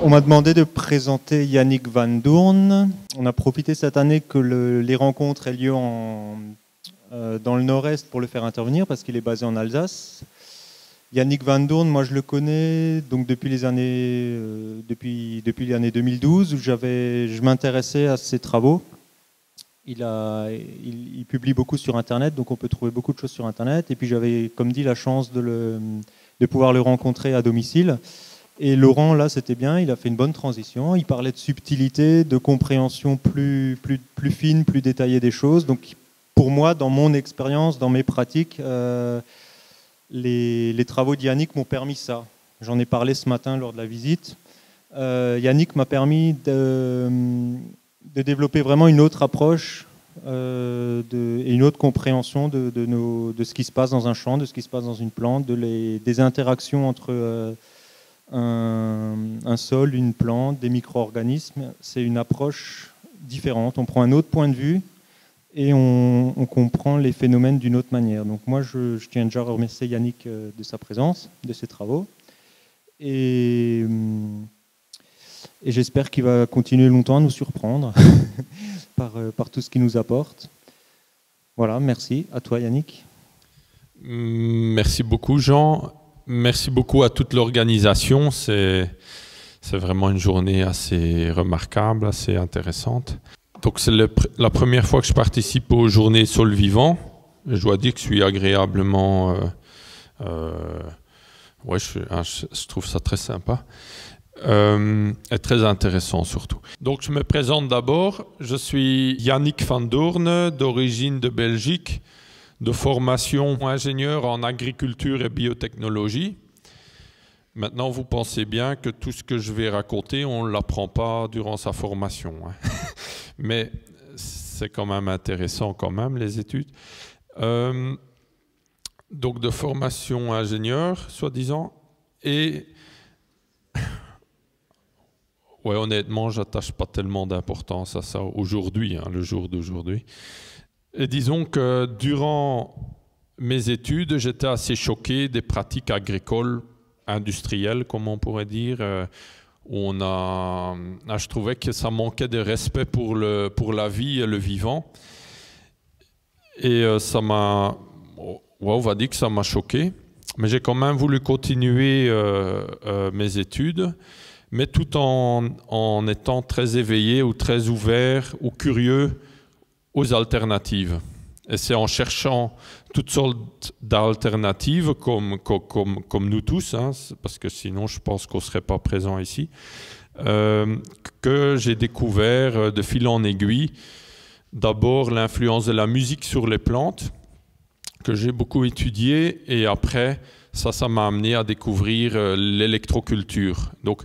On m'a demandé de présenter Yannick Van Doorn. On a profité cette année que les rencontres aient lieu euh, dans le nord-est pour le faire intervenir parce qu'il est basé en Alsace. Yannick Van Doorn, moi je le connais donc depuis les années euh, depuis l'année 2012 où j'avais je m'intéressais à ses travaux. Il publie beaucoup sur internet donc on peut trouver beaucoup de choses sur internet et puis j'avais comme dit la chance de de pouvoir le rencontrer à domicile. Et Laurent, là, c'était bien, il a fait une bonne transition. Il parlait de subtilité, de compréhension plus, plus, plus fine, plus détaillée des choses. Donc, pour moi, dans mon expérience, dans mes pratiques, euh, les, travaux d'Yannick m'ont permis ça. J'en ai parlé ce matin lors de la visite. Euh, Yannick m'a permis de, développer vraiment une autre approche euh, de, et une autre compréhension de, nos, de, ce qui se passe dans un champ, de ce qui se passe dans une plante, de des interactions entre un, sol, une plante, des micro-organismes. C'est une approche différente. On prend un autre point de vue et on, comprend les phénomènes d'une autre manière. Donc moi, je, tiens déjà à remercier Yannick euh, de sa présence, de ses travaux. Et, hum, et j'espère qu'il va continuer longtemps à nous surprendre par, euh, par tout ce qu'il nous apporte. Voilà, merci. À toi, Yannick. Hum, merci beaucoup, Jean. Merci beaucoup à toute l'organisation. C'est vraiment une journée assez remarquable, assez intéressante. Donc c'est la première fois que je participe aux journées Sol Vivant. Je dois dire que je suis agréablement... Euh, euh, ouais, hein, je, trouve ça très sympa. Euh, et très intéressant surtout. Donc je me présente d'abord. Je suis Yannick Van d'origine de Belgique de formation ingénieur en agriculture et biotechnologie. Maintenant, vous pensez bien que tout ce que je vais raconter, on ne l'apprend pas durant sa formation. Hein. Mais c'est quand même intéressant, quand même, les études. Euh, donc, de formation ingénieur, soi-disant. Et. Ouais, honnêtement, j'attache pas tellement d'importance à ça aujourd'hui, hein, le jour d'aujourd'hui. Et disons que durant mes études, j'étais assez choqué des pratiques agricoles, industrielles, comme on pourrait dire. Euh, où on a, ah, je trouvais que ça manquait de respect pour, le, pour la vie et le vivant. Et euh, ça m'a. Ouais, oh, on va dire que ça m'a choqué. Mais j'ai quand même voulu continuer euh, mes études, mais tout en, en, étant très éveillé ou très ouvert ou curieux aux alternatives. Et c'est en cherchant toutes sortes d'alternatives, comme, comme, nous tous, hein, parce que sinon je pense qu'on ne serait pas présent ici, euh, que j'ai découvert euh, de fil en aiguille d'abord l'influence de la musique sur les plantes, que j'ai beaucoup étudié, et après, ça, ça m'a amené à découvrir euh, l'électroculture. Donc,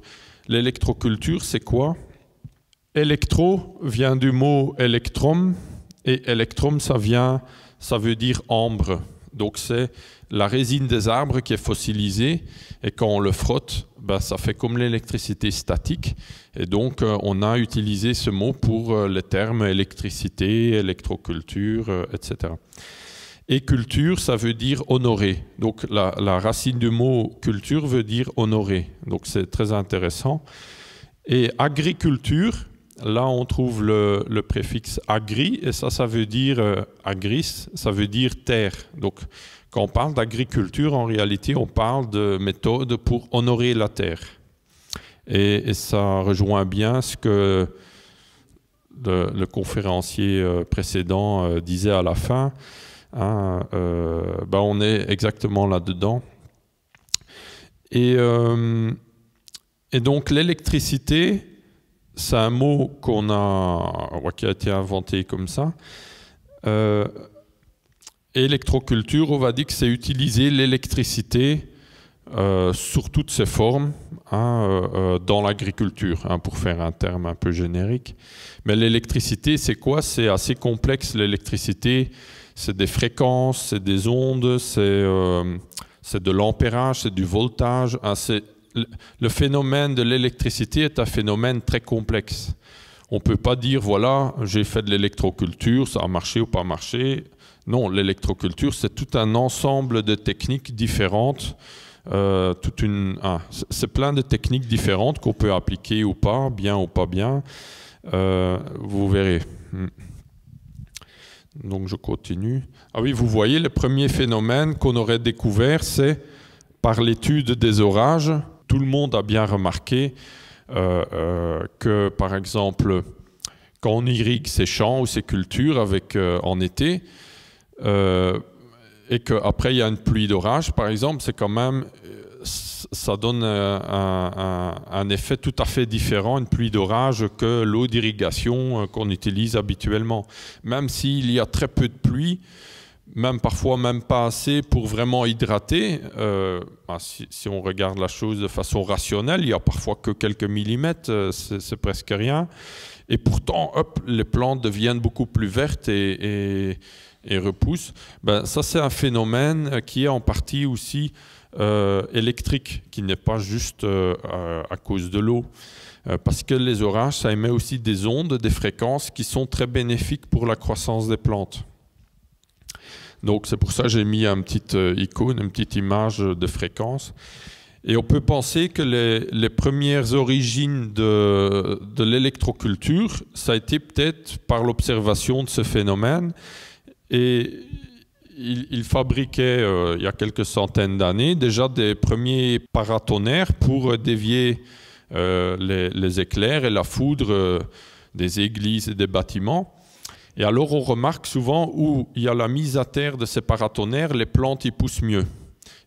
l'électroculture, c'est quoi Électro vient du mot électrum, et électrum, ça vient, ça veut dire ambre. Donc c'est la résine des arbres qui est fossilisée et quand on le frotte, ben, ça fait comme l'électricité statique. Et donc euh, on a utilisé ce mot pour euh, les termes électricité, électroculture, euh, etc. Et culture, ça veut dire honorer. Donc la, la racine du mot culture veut dire honorer. Donc c'est très intéressant. Et agriculture, Là, on trouve le, préfixe agri, et ça, ça veut dire euh, agris, ça veut dire terre. Donc, quand on parle d'agriculture, en réalité, on parle de méthode pour honorer la terre. Et, ça rejoint bien ce que le, conférencier euh, précédent euh, disait à la fin. Hein, ben, on est exactement là-dedans. et donc, l'électricité, c'est un mot qu'on a, qui a été inventé comme ça. Euh, électroculture, on va dire que c'est utiliser l'électricité euh, sur sous toutes ses formes hein, euh, dans l'agriculture, hein, pour faire un terme un peu générique. Mais l'électricité, c'est quoi C'est assez complexe l'électricité. C'est des fréquences, c'est des ondes, c'est de l'ampérage, c'est du voltage. Hein, c'est le phénomène de l'électricité est un phénomène très complexe. On ne peut pas dire, voilà, j'ai fait de l'électroculture, ça a marché ou pas marché. Non, l'électroculture, c'est tout un ensemble de techniques différentes. Euh, hein, c'est plein de techniques différentes qu'on peut appliquer ou pas, bien ou pas bien. Euh, vous verrez. Hmm. Donc je continue. Ah oui, vous voyez, le premier phénomène qu'on aurait découvert, c'est par l'étude des orages, tout le monde a bien remarqué euh, euh, que, par exemple, quand on irrigue ses champs ou ses cultures avec, euh, en été, et qu'après il y a une pluie d'orage, par exemple, c'est quand même, ça donne un, effet tout à fait différent, une pluie d'orage, que l'eau d'irrigation qu'on utilise habituellement. Même s'il y a très peu de pluie, même parfois même pas assez pour vraiment hydrater. Euh, bah, si, on regarde la chose de façon rationnelle, il y a parfois que quelques millimètres, euh, c'est presque rien. Et pourtant, les plantes deviennent beaucoup plus vertes et, repoussent. Ben, ça, c'est un phénomène qui est en partie aussi euh, électrique, qui n'est pas juste à, cause de l'eau. parce que les orages, ça émet aussi des ondes, des fréquences qui sont très bénéfiques pour la croissance des plantes. Donc c'est pour ça que j'ai mis une petite euh, icône, une petite image de fréquence. Et on peut penser que les, premières origines de, l'électroculture, ça a été peut-être par l'observation de ce phénomène. Et il, il fabriquait, euh, il y a quelques centaines d'années, déjà des premiers paratonnerres pour euh, dévier les, éclairs et la foudre des églises et des bâtiments. Et alors on remarque souvent où il y a la mise à terre de ces paratonnerres, les plantes y poussent mieux.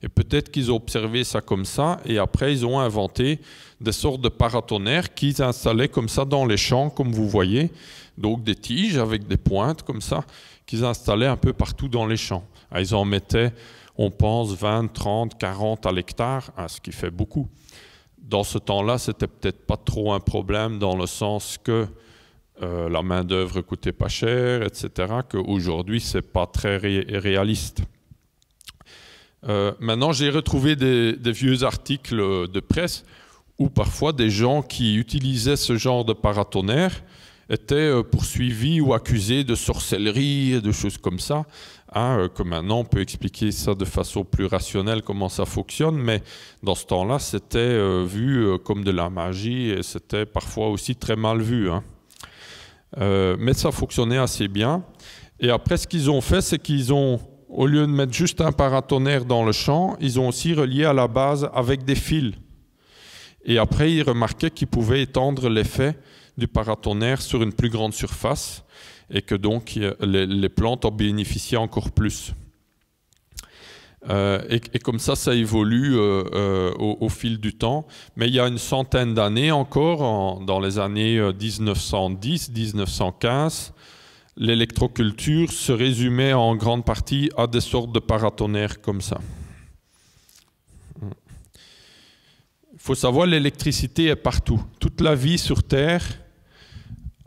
Et peut-être qu'ils ont observé ça comme ça, et après ils ont inventé des sortes de paratonnerres qu'ils installaient comme ça dans les champs, comme vous voyez, donc des tiges avec des pointes comme ça, qu'ils installaient un peu partout dans les champs. Ah, ils en mettaient, on pense, 20, 30, 40 à l'hectare, ah, ce qui fait beaucoup. Dans ce temps-là, c'était peut-être pas trop un problème dans le sens que euh, la main-d'œuvre coûtait pas cher, etc., qu'aujourd'hui, c'est pas très réaliste. Euh, maintenant, j'ai retrouvé des, vieux articles de presse où parfois des gens qui utilisaient ce genre de paratonnerre étaient euh, poursuivis ou accusés de sorcellerie et de choses comme ça. Hein, que maintenant, on peut expliquer ça de façon plus rationnelle, comment ça fonctionne, mais dans ce temps-là, c'était vu comme de la magie et c'était parfois aussi très mal vu. Hein. Euh, mais ça fonctionnait assez bien. Et après, ce qu'ils ont fait, c'est qu'ils ont, au lieu de mettre juste un paratonnerre dans le champ, ils ont aussi relié à la base avec des fils. Et après, ils remarquaient qu'ils pouvaient étendre l'effet du paratonnerre sur une plus grande surface et que donc euh, les, les plantes en bénéficiaient encore plus. Euh, et, comme ça, ça évolue euh, euh, au, fil du temps. Mais il y a une centaine d'années encore, dans les années 1910-1915, l'électroculture se résumait en grande partie à des sortes de paratonnerres comme ça. Il faut savoir, l'électricité est partout. Toute la vie sur Terre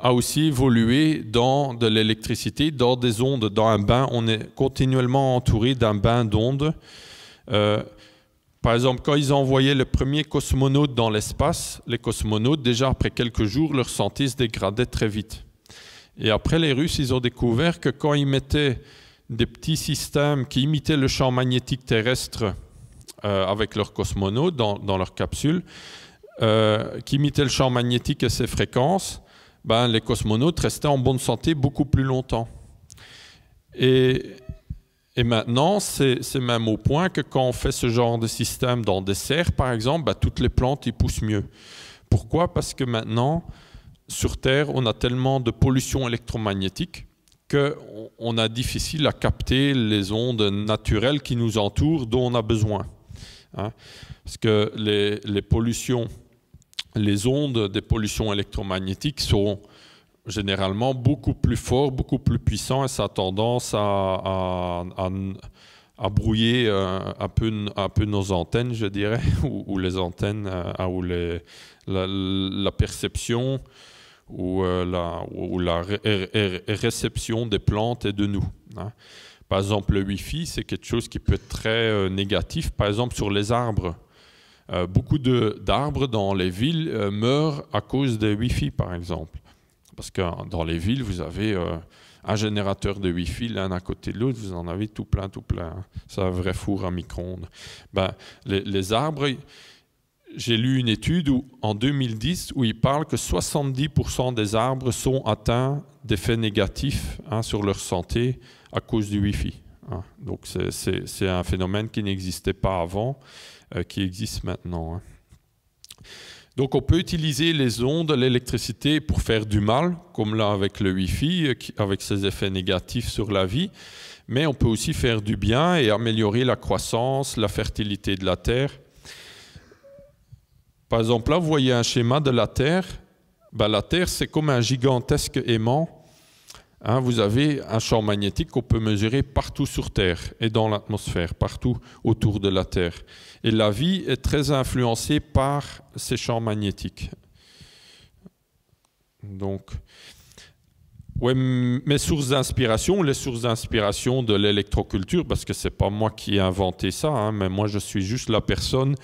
a aussi évolué dans de l'électricité, dans des ondes, dans un bain. On est continuellement entouré d'un bain d'ondes. Euh, par exemple, quand ils envoyaient le premier cosmonaute dans l'espace, les cosmonautes, déjà après quelques jours, leur santé se dégradait très vite. Et après, les Russes, ils ont découvert que quand ils mettaient des petits systèmes qui imitaient le champ magnétique terrestre euh, avec leurs cosmonautes dans, leur capsule, euh, qui imitaient le champ magnétique et ses fréquences, ben, les cosmonautes restaient en bonne santé beaucoup plus longtemps. Et, maintenant, c'est même au point que quand on fait ce genre de système dans des serres, par exemple, ben, toutes les plantes y poussent mieux. Pourquoi Parce que maintenant, sur Terre, on a tellement de pollution électromagnétique qu'on a difficile à capter les ondes naturelles qui nous entourent, dont on a besoin. Hein. Parce que les pollutions les ondes des pollutions électromagnétiques sont généralement beaucoup plus fortes, beaucoup plus puissantes et ça a tendance à, brouiller euh, un peu, nos antennes, je dirais, ou, les antennes, euh, ou la, perception ou euh, la, réception des plantes et de nous. Hein. Par exemple, le Wi-Fi, c'est quelque chose qui peut être très négatif, par exemple sur les arbres. Euh, beaucoup beaucoup d'arbres dans les villes euh, meurent à cause des Wi-Fi, par exemple. Parce que hein, dans les villes, vous avez euh, un générateur de Wi-Fi l'un à côté de l'autre, vous en avez tout plein, tout plein. Hein. C'est un vrai four à micro-ondes. Ben, les, arbres, j'ai lu une étude où, en 2010 où il parle que 70% des arbres sont atteints d'effets négatifs hein, sur leur santé à cause du Wi-Fi. Hein. Donc c'est un phénomène qui n'existait pas avant, euh, qui existe maintenant. Hein. Donc on peut utiliser les ondes, l'électricité pour faire du mal, comme là avec le Wi-Fi, euh, avec ses effets négatifs sur la vie, mais on peut aussi faire du bien et améliorer la croissance, la fertilité de la Terre. Par exemple, là, vous voyez un schéma de la Terre. Ben, la Terre, c'est comme un gigantesque aimant Hein, vous avez un champ magnétique qu'on peut mesurer partout sur Terre et dans l'atmosphère, partout autour de la Terre. Et la vie est très influencée par ces champs magnétiques. Donc, mes sources d'inspiration, les sources d'inspiration de l'électroculture, parce que n'est pas moi qui ai inventé ça, hein, mais moi je suis juste la personne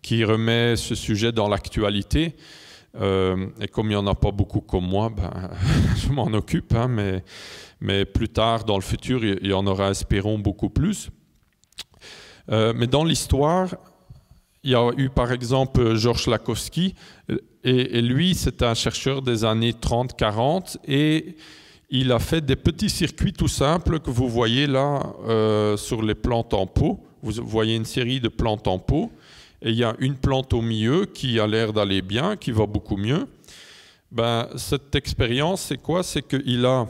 qui remet ce sujet dans l'actualité. Euh, et comme il n'y en a pas beaucoup comme moi, ben, je m'en occupe, hein, mais, mais plus tard, dans le futur, il y en aura, espérons, beaucoup plus. Euh, mais dans l'histoire, il y a eu par exemple Georges Lakowski, et, lui, c'est un chercheur des années 30-40, et il a fait des petits circuits tout simples que vous voyez là euh, sur les plantes en pot. Vous voyez une série de plantes en pot et il y a une plante au milieu qui a l'air d'aller bien, qui va beaucoup mieux, ben, cette expérience, c'est quoi C'est qu'il a,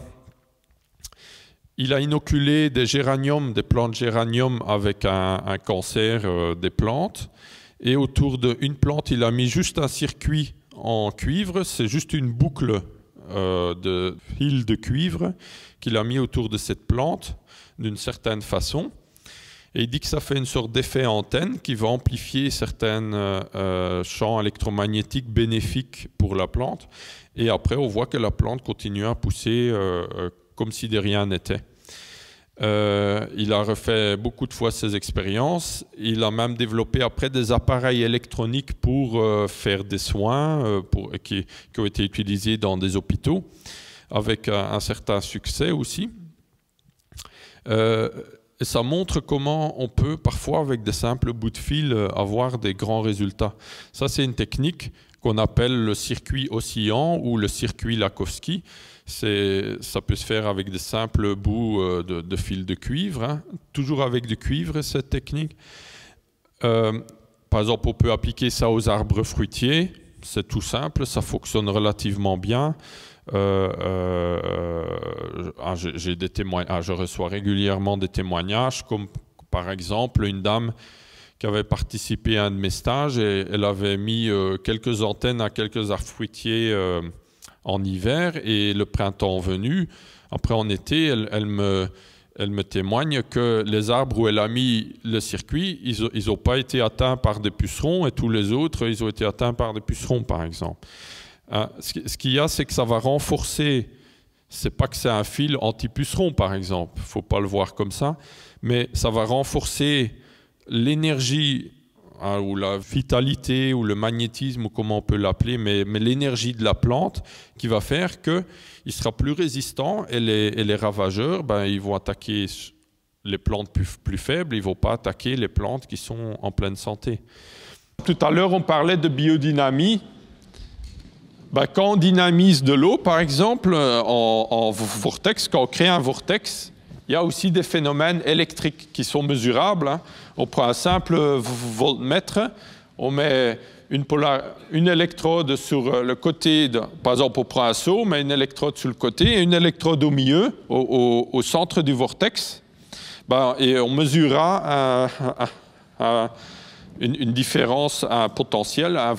il a inoculé des géraniums, des plantes géraniums avec un, cancer euh, des plantes. Et autour d'une plante, il a mis juste un circuit en cuivre. C'est juste une boucle euh, de fil de cuivre qu'il a mis autour de cette plante d'une certaine façon. Et il dit que ça fait une sorte d'effet antenne qui va amplifier certains euh, euh, champs électromagnétiques bénéfiques pour la plante. Et après, on voit que la plante continue à pousser euh, comme si de rien n'était. il a refait beaucoup de fois ses expériences. Il a même développé après des appareils électroniques pour faire des soins pour, qui, ont été utilisés dans des hôpitaux, avec un, certain succès aussi. Et ça montre comment on peut parfois, avec des simples bouts de fil, euh, avoir des grands résultats. Ça, c'est une technique qu'on appelle le circuit oscillant ou le circuit Lakowski. Ça peut se faire avec des simples bouts euh, de, fil de cuivre, hein. toujours avec du cuivre, cette technique. Euh, par exemple, on peut appliquer ça aux arbres fruitiers. C'est tout simple, ça fonctionne relativement bien. Euh, euh, euh, ah, j'ai des ah, je reçois régulièrement des témoignages, comme par exemple une dame qui avait participé à un de mes stages et elle avait mis quelques antennes à quelques arbres fruitiers en hiver et le printemps venu, après en été, elle, me, elle me témoigne que les arbres où elle a mis le circuit, ils n'ont pas été atteints par des pucerons et tous les autres, ils ont été atteints par des pucerons par exemple. Hein, ce qu'il y a, c'est que ça va renforcer. C'est pas que c'est un fil anti-puceron, par exemple. Faut pas le voir comme ça. Mais ça va renforcer l'énergie hein, ou la vitalité ou le magnétisme ou comment on peut l'appeler, mais, l'énergie de la plante qui va faire que il sera plus résistant et les, ravageurs, ben, ils vont attaquer les plantes plus, plus faibles, ils vont pas attaquer les plantes qui sont en pleine santé. Tout à l'heure, on parlait de biodynamie bah, quand on dynamise de l'eau, par exemple, euh, en, vortex, quand on crée un vortex, il y a aussi des phénomènes électriques qui sont mesurables. Hein. On prend un simple voltmètre, on met une, électrode sur euh, le côté, par exemple, on prend un seau, on met une électrode sur le côté et une électrode au milieu, au, centre du vortex. Bah, et on mesurera une, une, différence, un potentiel, un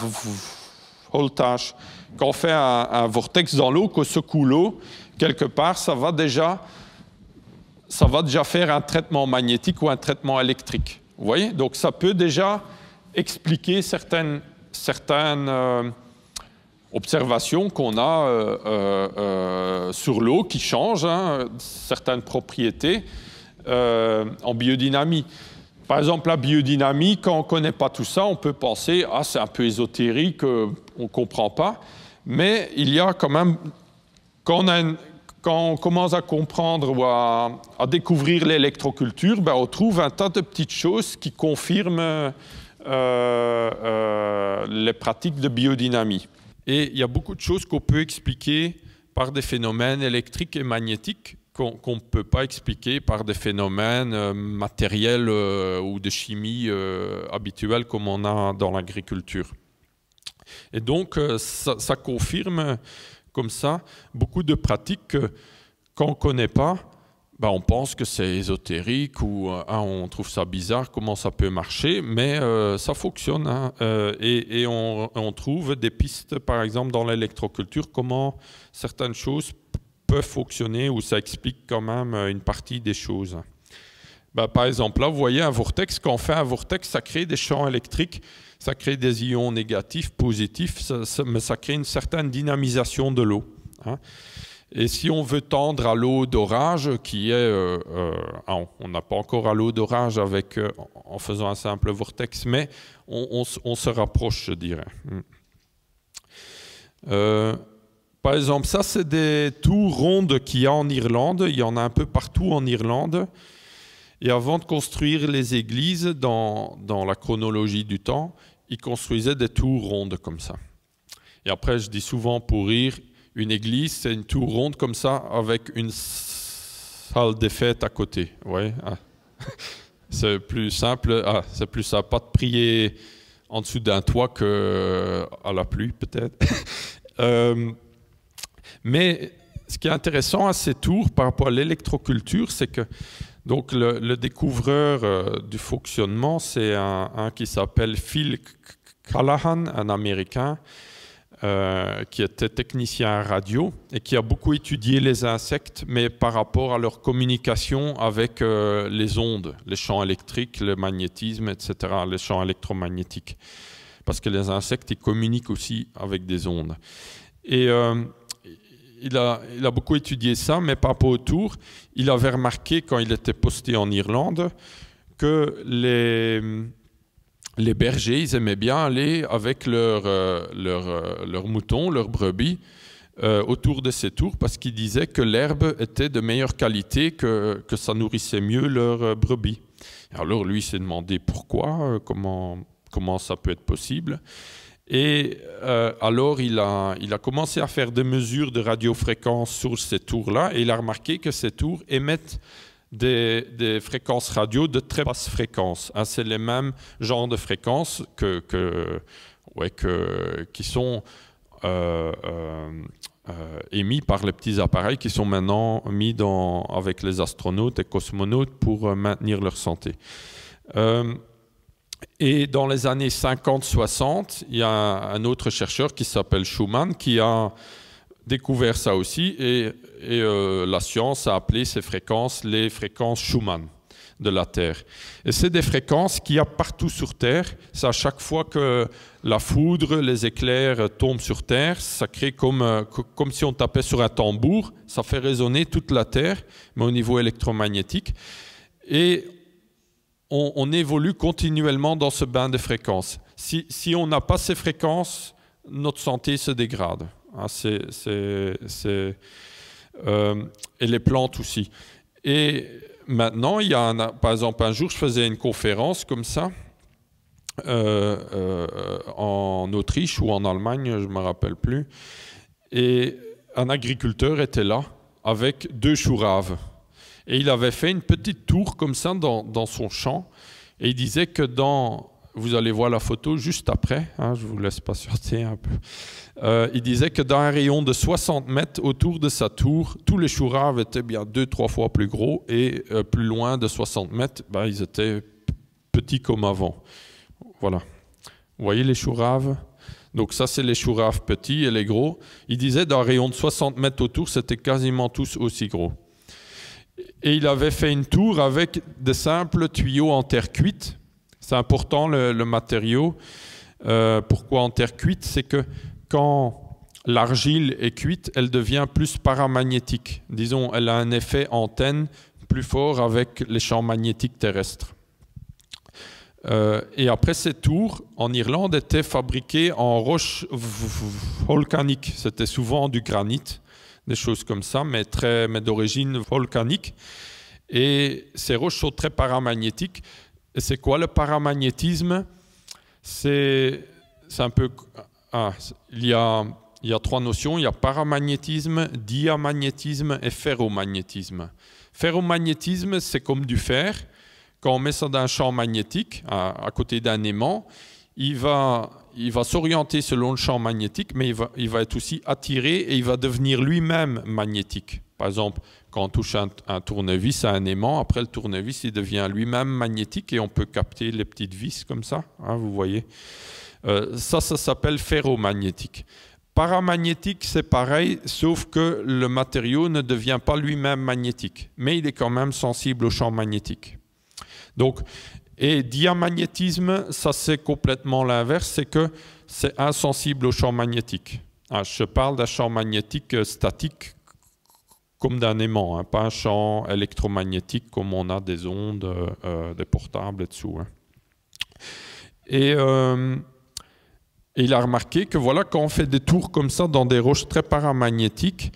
voltage. Quand on fait un, vortex dans l'eau, que secoue l'eau, quelque part, ça va, déjà, faire un traitement magnétique ou un traitement électrique. Vous voyez Donc ça peut déjà expliquer certaines, euh, observations qu'on a euh, euh, sur l'eau qui changent, hein, certaines propriétés en biodynamie. Par exemple, la biodynamie, quand on ne connaît pas tout ça, on peut penser ah c'est un peu ésotérique, on ne comprend pas mais il y a quand même, quand on, commence à comprendre ou à, découvrir l'électroculture, ben on trouve un tas de petites choses qui confirment euh, euh, les pratiques de biodynamie. Et il y a beaucoup de choses qu'on peut expliquer par des phénomènes électriques et magnétiques qu'on ne peut pas expliquer par des phénomènes euh, matériels ou de chimie habituels comme on a dans l'agriculture. Et donc, euh, ça, confirme comme ça beaucoup de pratiques qu'on ne connaît pas, ben, on pense que c'est ésotérique ou euh, ah, on trouve ça bizarre, comment ça peut marcher, mais euh, ça fonctionne. Hein. et, on, trouve des pistes, par exemple, dans l'électroculture, comment certaines choses peuvent fonctionner ou ça explique quand même une partie des choses. Ben, par exemple, là, vous voyez un vortex, quand on fait un vortex, ça crée des champs électriques ça crée des ions négatifs, positifs, mais ça crée une certaine dynamisation de l'eau. Hein. Et si on veut tendre à l'eau d'orage, qui est, euh, euh, ah, on n'a pas encore à l'eau d'orage avec euh, en faisant un simple vortex, mais on, se rapproche, je dirais. Hmm. par exemple, ça, c'est des tours rondes qu'il y a en Irlande. Il y en a un peu partout en Irlande. Et avant de construire les églises dans la chronologie du temps, ils construisaient des tours rondes comme ça. Et après, je dis souvent pour rire, une église, c'est une tour ronde comme ça, avec une salle des fêtes à côté. Ouais, hein. c'est plus simple, ah, c'est plus sympa de prier en dessous d'un toit que euh, à la pluie, peut-être. Euh, mais ce qui est intéressant à ces tours par rapport à l'électroculture, c'est que donc le, découvreur euh, du fonctionnement, c'est un, qui s'appelle Phil Callahan, un Américain, euh, qui était technicien radio et qui a beaucoup étudié les insectes, mais par rapport à leur communication avec euh, les ondes, les champs électriques, le magnétisme, etc., les champs électromagnétiques. Parce que les insectes, ils communiquent aussi avec des ondes. Et il a, il a, beaucoup étudié ça, mais pas pas autour. Il avait remarqué quand il était posté en Irlande que les, les bergers, ils aimaient bien aller avec leurs leur, euh, leur euh, moutons, leurs brebis, euh, autour de ces tours parce qu'ils disaient que l'herbe était de meilleure qualité, que, que ça nourrissait mieux leurs brebis. Alors lui, s'est demandé pourquoi, comment, comment ça peut être possible. Et euh, alors, il a, il a commencé à faire des mesures de radiofréquence sur ces tours-là, et il a remarqué que ces tours émettent des, des, fréquences radio de très basse fréquence. Hein, c'est les mêmes genre de fréquences que, que, ouais, que, qui sont euh, euh, émis par les petits appareils qui sont maintenant mis dans, avec les astronautes et cosmonautes pour maintenir leur santé. Et dans les années 50-60, il y a un autre chercheur qui s'appelle Schumann qui a découvert ça aussi et, euh, la science a appelé ces fréquences les fréquences Schumann de la Terre. Et c'est des fréquences qu'il y a partout sur Terre. C'est à chaque fois que la foudre, les éclairs tombent sur Terre, ça crée comme, euh, comme si on tapait sur un tambour, ça fait résonner toute la Terre, mais au niveau électromagnétique. Et on, évolue continuellement dans ce bain de fréquences. Si, on n'a pas ces fréquences, notre santé se dégrade. Hein. Euh, et les plantes aussi. Et maintenant, il y a par exemple, un jour, je faisais une conférence comme ça. Euh, euh, en Autriche ou en Allemagne, je ne me rappelle plus. Et un agriculteur était là avec deux chouraves. Et il avait fait une petite tour comme ça dans, dans son champ. Et il disait que dans... Vous allez voir la photo juste après, hein, je vous laisse patienter un peu. Euh, il disait que dans un rayon de 60 mètres autour de sa tour, tous les chouraves étaient bien deux, trois fois plus gros et euh, plus loin de 60 mètres, ben, ils étaient petits comme avant. Voilà. Vous voyez les chouraves donc ça, c'est les chouraves petits et les gros. Il disait dans un rayon de 60 mètres autour, c'était quasiment tous aussi gros. Et il avait fait une tour avec de simples tuyaux en terre cuite. C'est important le, matériau. Euh, pourquoi en terre cuite C'est que quand l'argile est cuite, elle devient plus paramagnétique. Disons, elle a un effet antenne plus fort avec les champs magnétiques terrestres. Euh, et après, ces tours en Irlande étaient fabriquées en roche volcanique. C'était souvent du granit des choses comme ça, mais, très, mais d'origine volcanique. Et ces roches sont très paramagnétiques. Et c'est quoi le paramagnétisme C'est un peu... Ah, il, y a, il y a trois notions. Il y a paramagnétisme, diamagnétisme et ferromagnétisme. Ferromagnétisme, c'est comme du fer. Quand on met ça dans un champ magnétique, à côté d'un aimant, il va, il va s'orienter selon le champ magnétique, mais il va, être aussi attiré et il va devenir lui-même magnétique. Par exemple, quand on touche un, tournevis à un aimant, après le tournevis, il devient lui-même magnétique et on peut capter les petites vis comme ça, hein, vous voyez. Euh, ça, ça s'appelle ferromagnétique. Paramagnétique, c'est pareil, sauf que le matériau ne devient pas lui-même magnétique, mais il est quand même sensible au champ magnétique. Donc, et diamagnétisme, ça c'est complètement l'inverse, c'est que c'est insensible au champ magnétique. Ah, je parle d'un champ magnétique euh, statique comme d'un aimant, hein, pas un champ électromagnétique comme on a des ondes, euh, euh, des portables et dessous. Hein. Et il a remarqué que voilà, quand on fait des tours comme ça dans des roches très paramagnétiques,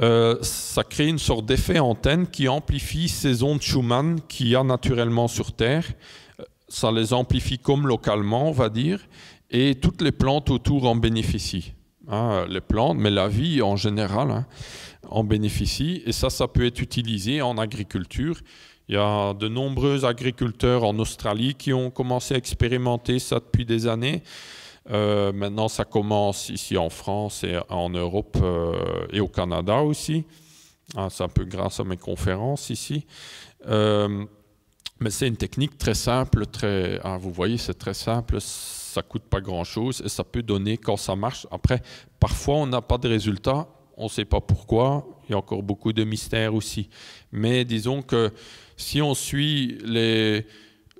euh, ça crée une sorte d'effet antenne qui amplifie ces ondes Schumann qu'il y a naturellement sur Terre. Euh, ça les amplifie comme localement, on va dire, et toutes les plantes autour en bénéficient. Hein, les plantes, mais la vie en général hein, en bénéficie. Et ça, ça peut être utilisé en agriculture. Il y a de nombreux agriculteurs en Australie qui ont commencé à expérimenter ça depuis des années. Euh, maintenant, ça commence ici en France et en Europe euh, et au Canada aussi. Ah, c'est un peu grâce à mes conférences ici. Euh, mais c'est une technique très simple, très, ah, vous voyez, c'est très simple, ça coûte pas grand-chose et ça peut donner quand ça marche. Après, parfois on n'a pas de résultats, on ne sait pas pourquoi, il y a encore beaucoup de mystères aussi. Mais disons que si on suit les,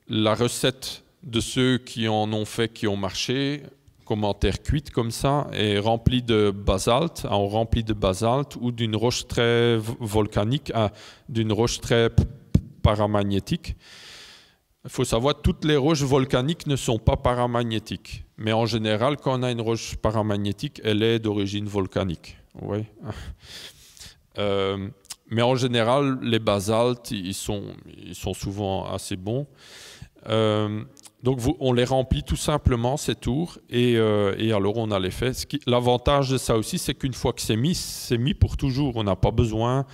la recette de ceux qui en ont fait, qui ont marché, comme en terre cuite comme ça, et rempli de basalte, en rempli de basalte ou d'une roche très volcanique, hein, d'une roche très paramagnétique. Il faut savoir toutes les roches volcaniques ne sont pas paramagnétiques, mais en général, quand on a une roche paramagnétique, elle est d'origine volcanique. Oui. Euh, mais en général, les basaltes, ils sont, ils sont souvent assez bons. Euh, donc on les remplit tout simplement ces tours et, euh, alors on a les faits. L'avantage de ça aussi, c'est qu'une fois que c'est mis, c'est mis pour toujours. On n'a pas besoin,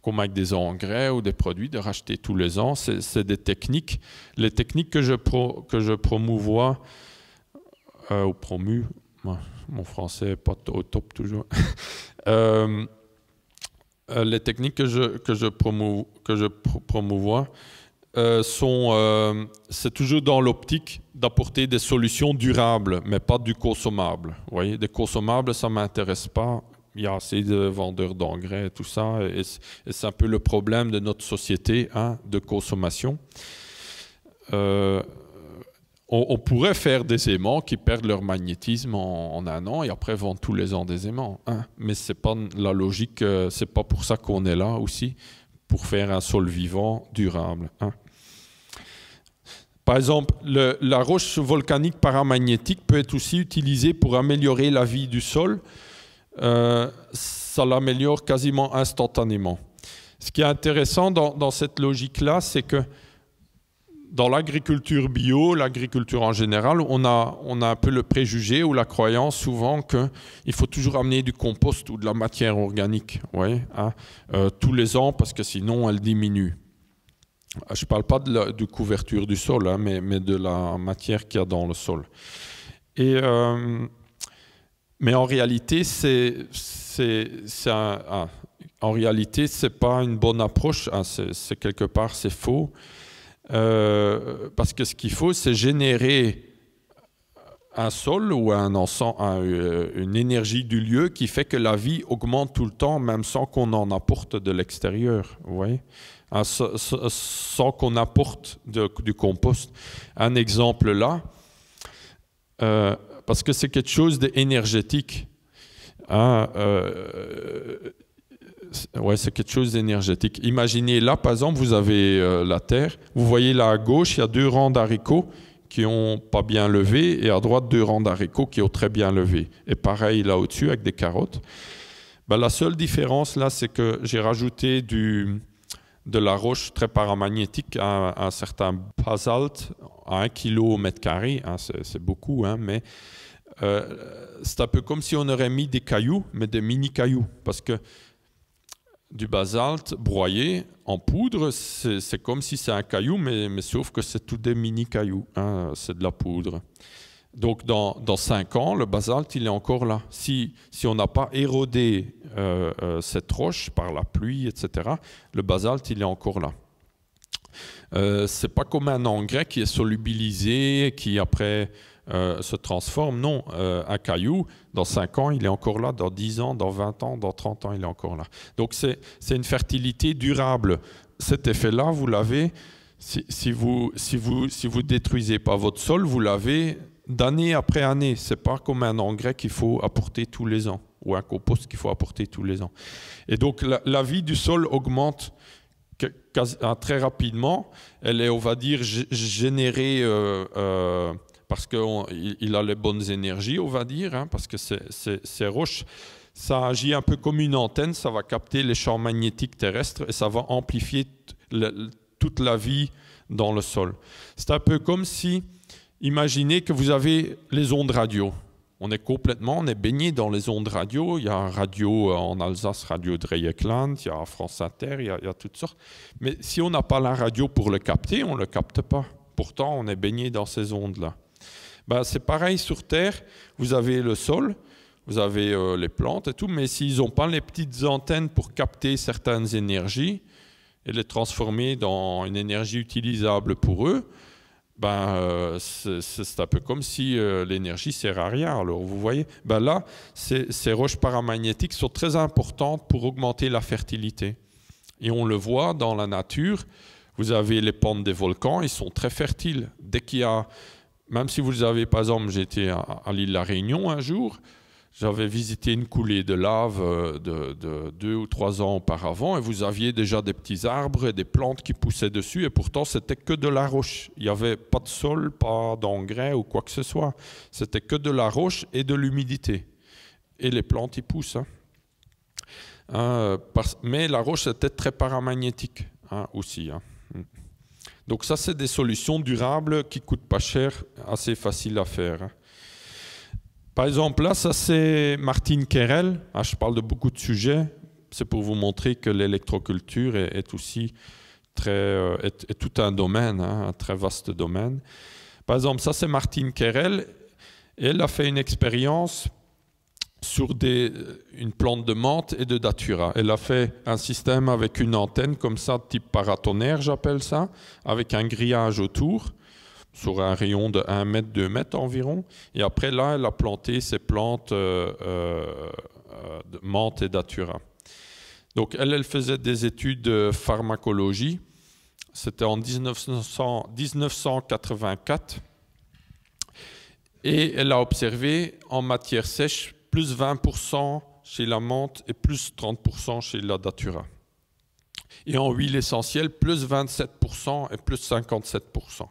qu'on mette des engrais ou des produits, de racheter tous les ans. C'est des techniques. Les techniques que je, que je promouvois euh, ou promue, mon français n'est pas au top toujours. Euh, les techniques que je, que que je promouvois, euh, sont, euh, c'est toujours dans l'optique d'apporter des solutions durables, mais pas du consommable. Vous voyez, des consommables, ça ne m'intéresse pas il y a assez de vendeurs d'engrais, et tout ça, et, c'est un peu le problème de notre société hein, de consommation. Euh, on, pourrait faire des aimants qui perdent leur magnétisme en, un an et après vendent tous les ans des aimants, hein. mais c'est pas la logique, c'est pas pour ça qu'on est là aussi pour faire un sol vivant durable. Hein. Par exemple, la roche volcanique paramagnétique peut être aussi utilisée pour améliorer la vie du sol. Euh, ça l'améliore quasiment instantanément. Ce qui est intéressant dans cette logique-là, c'est que dans l'agriculture bio, l'agriculture en général, on a, on a un peu le préjugé ou la croyance souvent qu'il faut toujours amener du compost ou de la matière organique hein, euh, tous les ans parce que sinon elle diminue. Euh, je ne parle pas de, la, couverture du sol, hein, mais, mais, de la matière qu'il y a dans le sol. Et, euh, mais en réalité, c'est, c'est, en réalité, c'est pas une bonne approche. Hein, c'est quelque part, c'est faux. Euh, parce que ce qu'il faut, c'est générer un sol ou un ensemble, euh, une énergie du lieu qui fait que la vie augmente tout le temps, même sans qu'on en apporte de l'extérieur. voyez sans qu'on apporte du compost. Un exemple là, euh, parce que c'est quelque chose d'énergétique. Hein, ouais, c'est quelque chose d'énergétique. Imaginez là, par exemple, vous avez euh, la terre. Vous voyez là à gauche, il y a deux rangs d'haricots qui ont pas bien levé et à droite deux rangs d'haricots qui ont très bien levé. Et pareil là au-dessus avec des carottes. Ben, la seule différence là, c'est que j'ai rajouté du, de la roche très paramagnétique à, un certain basalte à 1 kg au mètre carré. Hein, c'est beaucoup, hein, mais euh, c'est un peu comme si on aurait mis des cailloux, mais des mini cailloux. Parce que du basalte broyé en poudre, c'est comme si c'est un caillou, mais, sauf que c'est tout des mini-cailloux, hein, c'est de la poudre. Donc dans, dans 5 ans, le basalte, il est encore là. Si, si on n'a pas érodé euh, euh, cette roche par la pluie, etc., le basalte, il est encore là. Euh, c'est pas comme un engrais qui est solubilisé, qui après euh, se transforme. Non, euh, un caillou, dans 5 ans, il est encore là, dans 10 ans, dans 20 ans, dans 30 ans, il est encore là. Donc c'est une fertilité durable. Cet effet-là, vous l'avez, si, vous si vous, si vous détruisez pas votre sol, vous l'avez d'année après année. C'est pas comme un engrais qu'il faut apporter tous les ans ou un compost qu'il faut apporter tous les ans. Et donc la, vie du sol augmente hein, très rapidement. Elle est, on va dire, générée euh, parce qu'il a les bonnes énergies, on va dire, hein, parce que ces roches, ça agit un peu comme une antenne, ça va capter les champs magnétiques terrestres et ça va amplifier toute la vie dans le sol. C'est un peu comme si, imaginez que vous avez les ondes radio. On est complètement, on est baigné dans les ondes radio. Il y a radio euh, en Alsace, Radio Dreyeckland, il y a France Inter, il y il y a toutes sortes. Mais si on n'a pas la radio pour le capter, on ne le capte pas. Pourtant, on est baigné dans ces ondes-là. Bah, c'est pareil sur Terre, vous avez le sol, vous avez euh, les plantes et tout, mais s'ils n'ont pas les petites antennes pour capter certaines énergies et les transformer dans une énergie utilisable pour eux, ben, c'est un peu comme si euh, l'énergie sert à rien. Alors vous voyez, ben là, ces, ces roches paramagnétiques sont très importantes pour augmenter la fertilité. Et on le voit dans la nature, vous avez les pentes des volcans, ils sont très fertiles. Dès qu'il y a même si vous avez, pas, exemple, j'étais à, l'île l'île La Réunion un jour, j'avais visité une coulée de lave euh, de, deux ou trois ans auparavant, et vous aviez déjà des petits arbres et des plantes qui poussaient dessus, et pourtant c'était que de la roche. Il n'y avait pas de sol, pas d'engrais ou quoi que ce soit. C'était que de la roche et de l'humidité. Et les plantes y poussent. Hein. Hein, mais la roche était très paramagnétique hein, aussi. Donc ça, c'est des solutions durables qui coûtent pas cher, assez faciles à faire. Par exemple, là, ça c'est Martine Kerel. Ah, je parle de beaucoup de sujets. C'est pour vous montrer que l'électroculture est, aussi très, euh, tout un domaine, hein, un très vaste domaine. Par exemple, ça c'est Martine Kerel. Elle a fait une expérience sur des, euh, une plante de menthe et de datura. Elle a fait un système avec une antenne comme ça, type paratonnerre, j'appelle ça, avec un grillage autour, sur un rayon de 1 mètre, 2 mètres environ. Et après, là, elle a planté ces plantes euh, euh, de menthe et datura. Donc, elle, elle faisait des études de pharmacologie. C'était en 1984. Et elle a observé en matière sèche plus 20% chez la menthe et plus 30% chez la datura. Et en huile essentielle, plus 27% et plus 57%.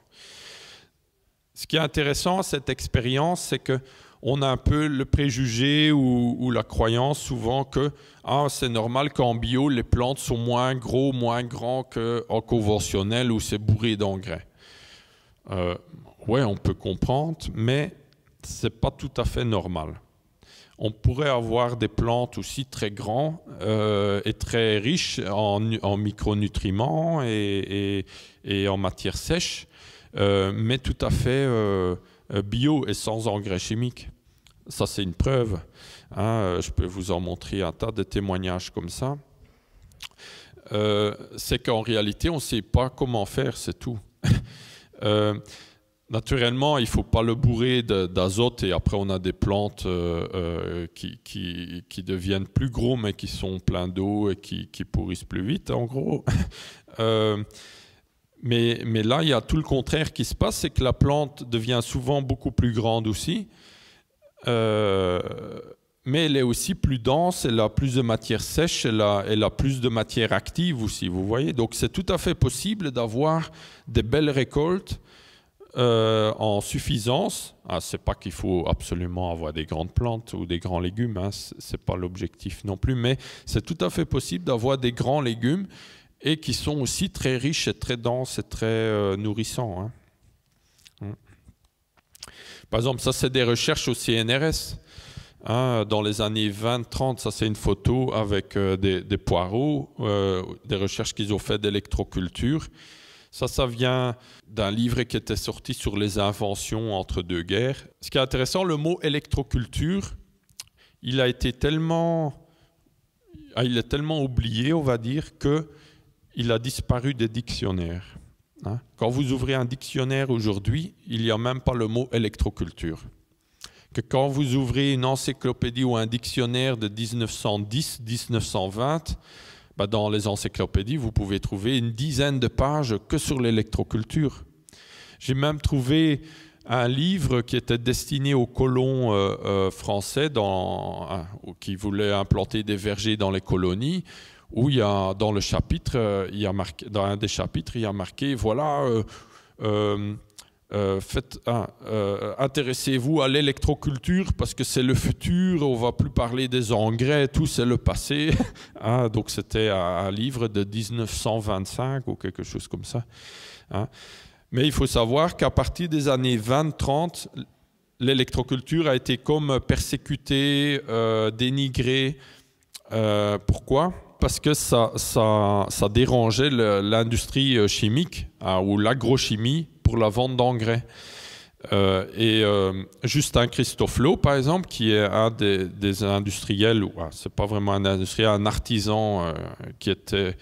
Ce qui est intéressant à cette expérience, c'est que on a un peu le préjugé ou, la croyance souvent que ah, c'est normal qu'en bio, les plantes sont moins gros, moins grands qu'en conventionnel où c'est bourré d'engrais. Euh, oui, on peut comprendre, mais c'est pas tout à fait normal on pourrait avoir des plantes aussi très grandes euh, et très riches en, micronutriments et, en matières sèches, euh, mais tout à fait euh, bio et sans engrais chimiques. Ça, c'est une preuve. Hein, je peux vous en montrer un tas de témoignages comme ça. c'est qu'en réalité, on ne sait pas comment faire, c'est tout. naturellement, il ne faut pas le bourrer d'azote et après on a des plantes euh, euh, qui, deviennent plus gros mais qui sont pleins d'eau et qui, pourrissent plus vite en gros. Euh, mais, là, il y a tout le contraire qui se passe, c'est que la plante devient souvent beaucoup plus grande aussi, mais elle est aussi plus dense, elle a plus de matière sèche, elle a, elle a plus de matière active aussi, vous voyez. Donc c'est tout à fait possible d'avoir des belles récoltes euh, en suffisance. Ah, ce n'est pas qu'il faut absolument avoir des grandes plantes ou des grands légumes, hein, c'est pas l'objectif non plus, mais c'est tout à fait possible d'avoir des grands légumes et qui sont aussi très riches et très denses et très euh, nourrissants. Hein. Hum. Par exemple, ça, c'est des recherches au CNRS. Hein, dans les années 20-30, ça, c'est une photo avec euh, des, poireaux, des recherches qu'ils ont fait d'électroculture. Ça, ça vient d'un livre qui était sorti sur les inventions entre deux guerres. Ce qui est intéressant, le mot électroculture, il a été tellement, ah, il est tellement oublié, on va dire, que il a disparu des dictionnaires. Hein. Quand vous ouvrez un dictionnaire aujourd'hui, il n'y a même pas le mot électroculture que quand vous ouvrez une encyclopédie ou un dictionnaire de 1910-1920, dans les encyclopédies, vous pouvez trouver une dizaine de pages que sur l'électroculture. J'ai même trouvé un livre qui était destiné aux colons euh, euh, français dans, hein, qui voulaient implanter des vergers dans les colonies, où il y a, dans le chapitre, euh, il y a marqué, dans un des chapitres, il y a marqué voilà euh, euh, intéressez-vous à l'électroculture parce que c'est le futur, on va plus parler des engrais, tout c'est le passé. Hein. donc c'était un, livre de 1925 ou quelque chose comme ça. Hein. Mais il faut savoir qu'à partir des années 20-30, l'électroculture a été comme persécutée, euh, dénigrée. pourquoi parce que ça, dérangeait l'industrie chimique hein, ou l'agrochimie la vente d'engrais. Euh, et euh, Justin Christophe Lowe, par exemple, qui est un des, industriels, ou ah, c'est pas vraiment un industriel, un artisan euh, qui était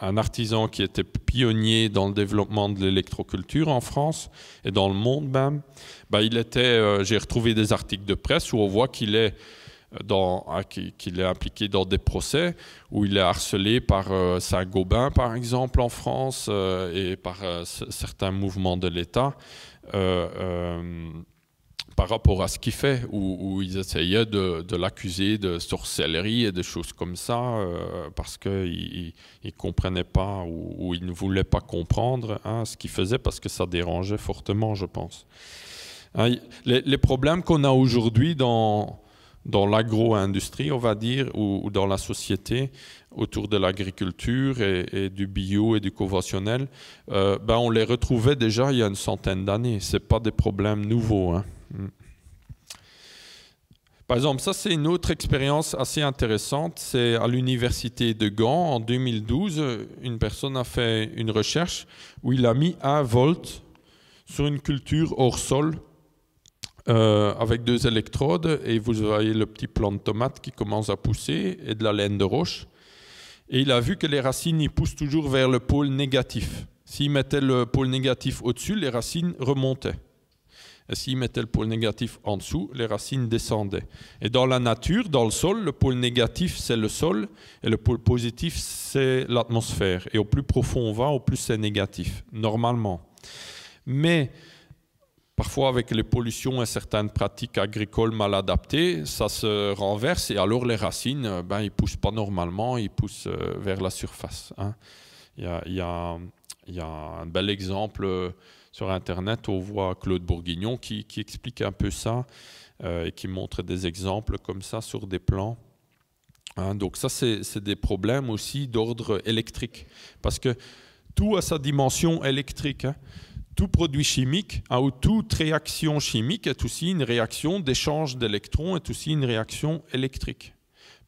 un artisan qui était pionnier dans le développement de l'électroculture en France et dans le monde même. Bah, il était, j'ai retrouvé des articles de presse où on voit qu'il est Hein, qu'il est impliqué dans des procès où il est harcelé par euh, Saint-Gobain, par exemple, en France, euh, et par euh, certains mouvements de l'État, par rapport à ce qu'il fait, où, ils essayaient de, l'accuser de sorcellerie et des choses comme ça, parce qu'ils ne comprenaient pas ou, ou ils ne voulaient pas comprendre hein, ce qu'il faisait, parce que ça dérangeait fortement, je pense. Hein, les, problèmes qu'on a aujourd'hui dans dans l'agro-industrie, on va dire, ou, dans la société autour de l'agriculture et, du bio et du conventionnel, euh, ben on les retrouvait déjà il y a une centaine d'années. Ce pas des problèmes nouveaux. Hein. Mm. Par exemple, ça c'est une autre expérience assez intéressante. C'est à l'université de Gand en 2012, une personne a fait une recherche où il a mis un volt sur une culture hors sol euh, avec deux électrodes et vous voyez le petit plant de tomate qui commence à pousser et de la laine de roche. Et il a vu que les racines y poussent toujours vers le pôle négatif. S'il mettait le pôle négatif au-dessus, les racines remontaient. Et s'il mettait le pôle négatif en dessous, les racines descendaient. Et dans la nature, dans le sol, le pôle négatif, c'est le sol, et le pôle positif, c'est l'atmosphère. Et au plus profond on va, au plus c'est négatif, normalement. Mais Parfois, avec les pollutions et certaines pratiques agricoles mal adaptées, ça se renverse et alors les racines, euh, ben, ils ne poussent pas normalement, ils poussent euh, vers la surface. Hein. Il, y a, un bel exemple euh, sur Internet, on voit Claude Bourguignon qui, explique un peu ça et qui montre des exemples comme ça sur des plans. Hein. donc ça, c'est des problèmes aussi d'ordre électrique, parce que tout a sa dimension électrique. Hein tout produit chimique hein, ou toute réaction chimique est aussi une réaction d'échange d'électrons, est aussi une réaction électrique.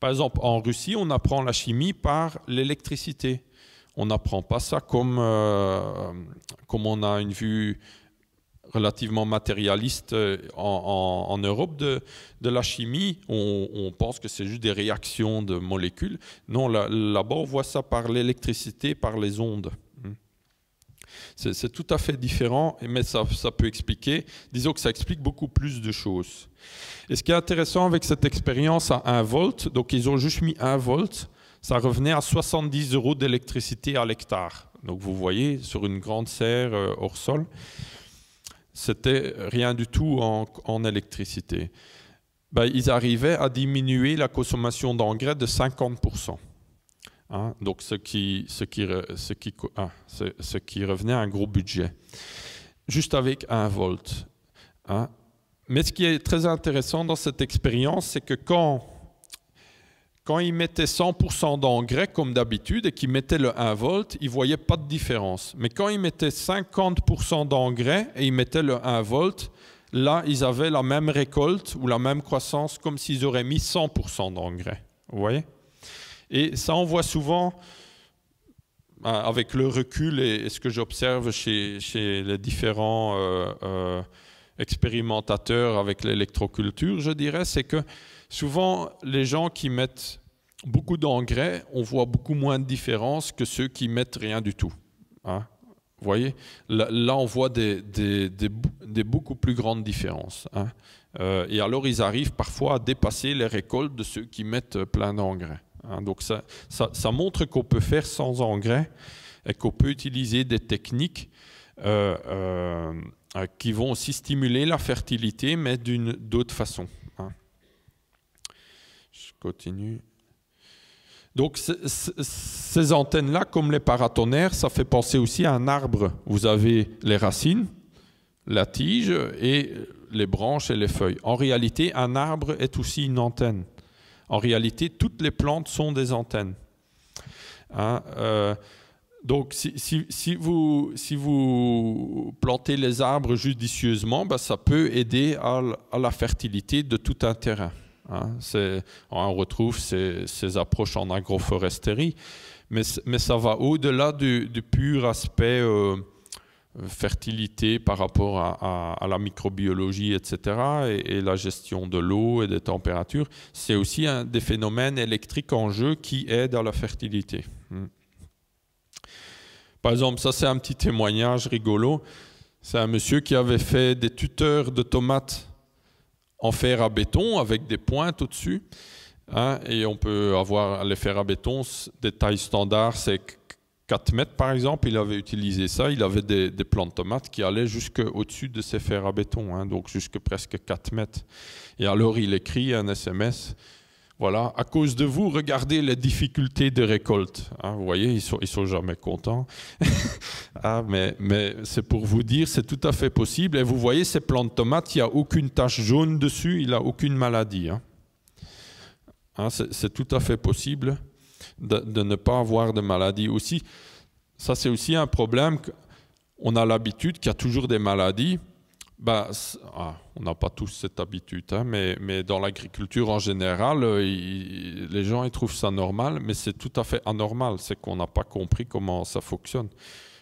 Par exemple, en Russie, on apprend la chimie par l'électricité. On n'apprend pas ça comme, euh, comme on a une vue relativement matérialiste euh, en, Europe de, la chimie. On, on pense que c'est juste des réactions de molécules. Non, là-bas, on voit ça par l'électricité, par les ondes. C'est tout à fait différent, mais ça, peut expliquer, disons que ça explique beaucoup plus de choses. Et ce qui est intéressant avec cette expérience à 1 volt, donc ils ont juste mis 1 volt, ça revenait à 70 euros d'électricité à l'hectare. Donc vous voyez, sur une grande serre euh, hors sol, c'était rien du tout en, électricité. Ben, ils arrivaient à diminuer la consommation d'engrais de 50%. Donc, ce qui, revenait à un gros budget, juste avec 1 volt. Hein? Mais ce qui est très intéressant dans cette expérience, c'est que quand, quand ils mettaient 100% d'engrais, comme d'habitude, et qu'ils mettaient le 1 volt, ils ne voyaient pas de différence. Mais quand ils mettaient 50% d'engrais et ils mettaient le 1 volt, là, ils avaient la même récolte ou la même croissance comme s'ils auraient mis 100% d'engrais. Vous voyez et ça, on voit souvent, euh, avec le recul et, ce que j'observe chez, les différents euh, euh, expérimentateurs avec l'électroculture, je dirais, c'est que souvent, les gens qui mettent beaucoup d'engrais, on voit beaucoup moins de différence que ceux qui mettent rien du tout. Hein. Vous voyez, là, on voit des, beaucoup plus grandes différences. Hein. et alors, ils arrivent parfois à dépasser les récoltes de ceux qui mettent plein d'engrais. Hein, donc ça, montre qu'on peut faire sans engrais et qu'on peut utiliser des techniques euh, euh, qui vont aussi stimuler la fertilité, mais d'une autre façon. Hein. Je continue. Donc ces antennes-là, comme les paratonnerres, ça fait penser aussi à un arbre. Vous avez les racines, la tige et les branches et les feuilles. En réalité, un arbre est aussi une antenne. En réalité, toutes les plantes sont des antennes. Hein, euh, donc, si, vous, si, vous, plantez les arbres judicieusement, bah, ça peut aider à, la fertilité de tout un terrain. Hein, on retrouve ces, approches en agroforesterie, mais, mais ça va au-delà du, pur aspect euh, fertilité par rapport à, la microbiologie, etc., et, la gestion de l'eau et des températures. C'est aussi un des phénomènes électriques en jeu qui aident à la fertilité. Hmm. Par exemple, ça c'est un petit témoignage rigolo. C'est un monsieur qui avait fait des tuteurs de tomates en fer à béton avec des pointes au-dessus. Hein, et on peut avoir les fer à béton, des tailles standards, c'est 4 mètres par exemple, il avait utilisé ça, il avait des, plantes tomates qui allaient jusque au-dessus de ses fers à béton, hein, donc jusque presque 4 mètres. Et alors il écrit un SMS, voilà, à cause de vous, regardez les difficultés de récolte. Hein, vous voyez, ils sont, sont jamais contents. ah, mais, mais c'est pour vous dire, c'est tout à fait possible. Et vous voyez, ces plantes tomates, il n'y a aucune tache jaune dessus, il n'a aucune maladie. Hein. c'est tout à fait possible de, ne pas avoir de maladies Aussi, ça c'est aussi un problème On a l'habitude qu'il y a toujours des maladies. Bah, ah, on n'a pas tous cette habitude, hein, mais, mais, dans l'agriculture en général, euh, les gens ils trouvent ça normal, mais c'est tout à fait anormal. C'est qu'on n'a pas compris comment ça fonctionne.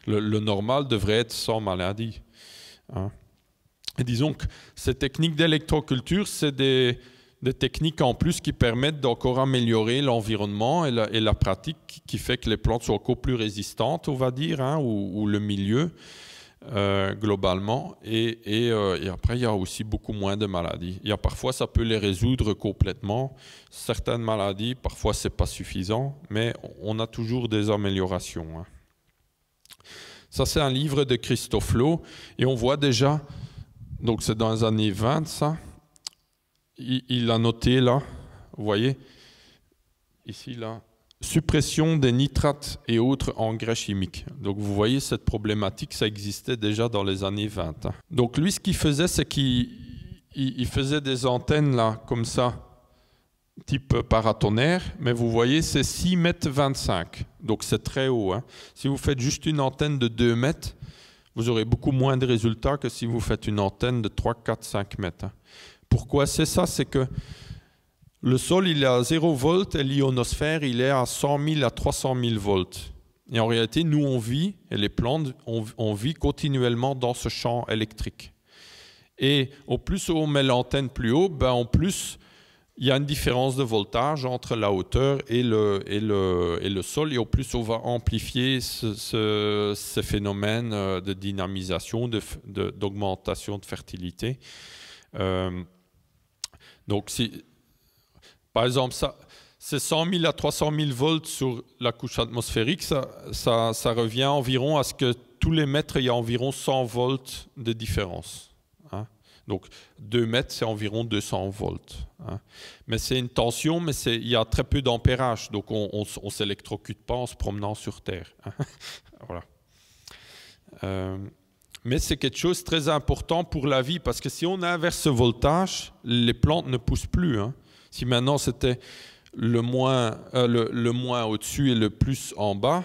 Le, normal devrait être sans maladie. Hein. disons que ces techniques d'électroculture, c'est des, des techniques en plus qui permettent d'encore améliorer l'environnement et, la, pratique qui fait que les plantes sont encore plus résistantes, on va dire, hein, ou, le milieu euh, globalement. Euh, et, après, il y a aussi beaucoup moins de maladies. Il y parfois, ça peut les résoudre complètement. Certaines maladies, parfois, c'est pas suffisant, mais on a toujours des améliorations. Hein. Ça, c'est un livre de Christophe Lowe, et on voit déjà, donc c'est dans les années 20, ça il, a noté là, vous voyez, ici là, suppression des nitrates et autres engrais chimiques. Donc vous voyez, cette problématique, ça existait déjà dans les années 20. Hein. Donc lui, ce qu'il faisait, c'est qu'il faisait des antennes là, comme ça, type paratonnerre, mais vous voyez, c'est 6 mètres 25. Donc c'est très haut. Hein. Si vous faites juste une antenne de 2 mètres, vous aurez beaucoup moins de résultats que si vous faites une antenne de 3, 4, 5 mètres. Hein. Pourquoi c'est ça C'est que le sol, il est à 0 volts et l'ionosphère, il est à 100 000 à 300 000 volts. Et en réalité, nous, on vit, et les plantes, on, vit continuellement dans ce champ électrique. Et au plus on met l'antenne plus haut, ben en plus, il y a une différence de voltage entre la hauteur et le, et le, et le sol. Et au plus on va amplifier ce, phénomène euh, de dynamisation, d'augmentation de, de, fertilité. Euh, donc, si, par exemple, ça, c'est 100 000 à 300 000 volts sur la couche atmosphérique, ça, ça, revient environ à ce que tous les mètres, il y a environ 100 volts de différence. Hein. Donc 2 mètres, c'est environ 200 volts. Hein. Mais c'est une tension, mais il y a très peu d'ampérage, donc on ne s'électrocute pas en se promenant sur Terre. Hein. voilà. Euh, mais c'est quelque chose de très important pour la vie, parce que si on inverse ce voltage, les plantes ne poussent plus. Hein. Si maintenant c'était le moins, euh, le, moins au-dessus et le plus en bas,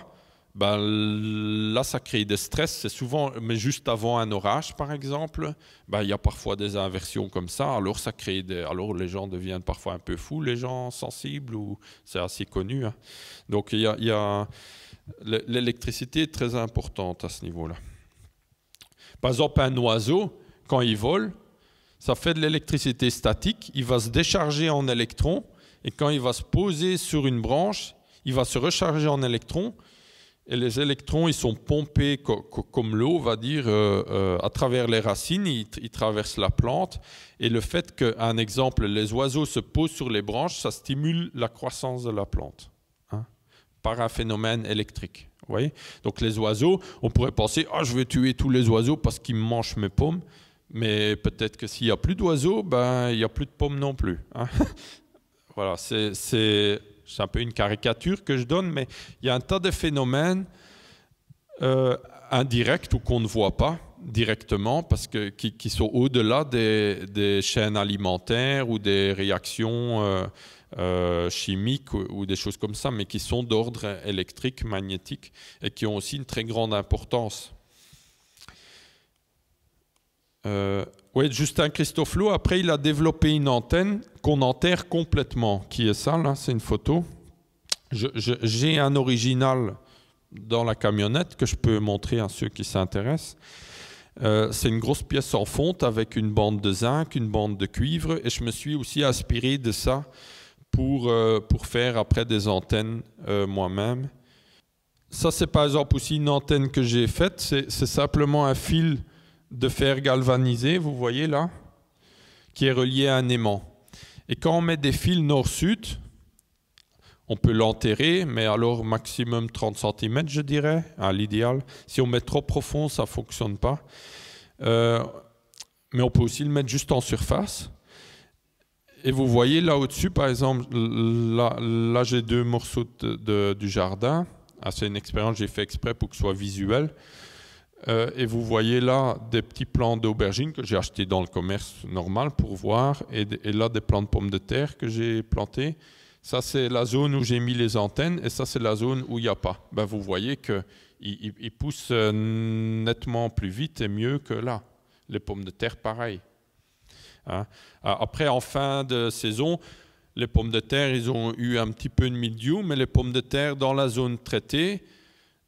ben, là, ça crée des stress. C'est souvent, mais juste avant un orage, par exemple, ben, il y a parfois des inversions comme ça. Alors, ça crée des, alors les gens deviennent parfois un peu fous, les gens sensibles, ou c'est assez connu. Hein. Donc, il y a, l'électricité est très importante à ce niveau-là. Par exemple, un oiseau, quand il vole, ça fait de l'électricité statique, il va se décharger en électrons, et quand il va se poser sur une branche, il va se recharger en électrons, et les électrons, ils sont pompés comme l'eau, va dire, euh, euh, à travers les racines, ils, traversent la plante. Et le fait qu'un exemple, les oiseaux se posent sur les branches, ça stimule la croissance de la plante par un phénomène électrique. Donc les oiseaux, on pourrait penser, ah, je vais tuer tous les oiseaux parce qu'ils mangent mes pommes. Mais peut-être que s'il n'y a plus d'oiseaux, ben, il n'y a plus de pommes non plus. Hein? voilà, c'est un peu une caricature que je donne, mais il y a un tas de phénomènes euh, indirects ou qu'on ne voit pas directement, parce que, sont au-delà des, chaînes alimentaires ou des réactions. Euh, euh, chimiques ou, des choses comme ça, mais qui sont d'ordre électrique, magnétique, et qui ont aussi une très grande importance. Euh, Justin Christoflo après, il a développé une antenne qu'on enterre complètement, qui est ça, là, c'est une photo. J'ai un original dans la camionnette que je peux montrer à ceux qui s'intéressent. Euh, c'est une grosse pièce en fonte avec une bande de zinc, une bande de cuivre, et je me suis aussi inspiré de ça pour, euh, pour faire après des antennes euh, moi-même. Ça, c'est par exemple aussi une antenne que j'ai faite. C'est simplement un fil de fer galvanisé, vous voyez là, qui est relié à un aimant. Et quand on met des fils nord-sud, on peut l'enterrer, mais alors maximum 30 cm, je dirais, à l'idéal. Si on met trop profond, ça ne fonctionne pas. Euh, mais on peut aussi le mettre juste en surface. Et vous voyez là au-dessus, par exemple, là, j'ai deux morceaux de, du jardin. Ah, c'est une expérience que j'ai fait exprès pour que ce soit visuel. Euh, et vous voyez là des petits plants d'aubergines que j'ai achetés dans le commerce normal pour voir, et, là des plants de pommes de terre que j'ai plantés. Ça, c'est la zone où j'ai mis les antennes, et ça, c'est la zone où il n'y a pas. Ben, vous voyez qu'ils poussent euh, nettement plus vite et mieux que là. Les pommes de terre, pareil. Hein. Euh, après, en fin de saison, les pommes de terre, ils ont eu un petit peu de mildiou, mais les pommes de terre dans la zone traitée,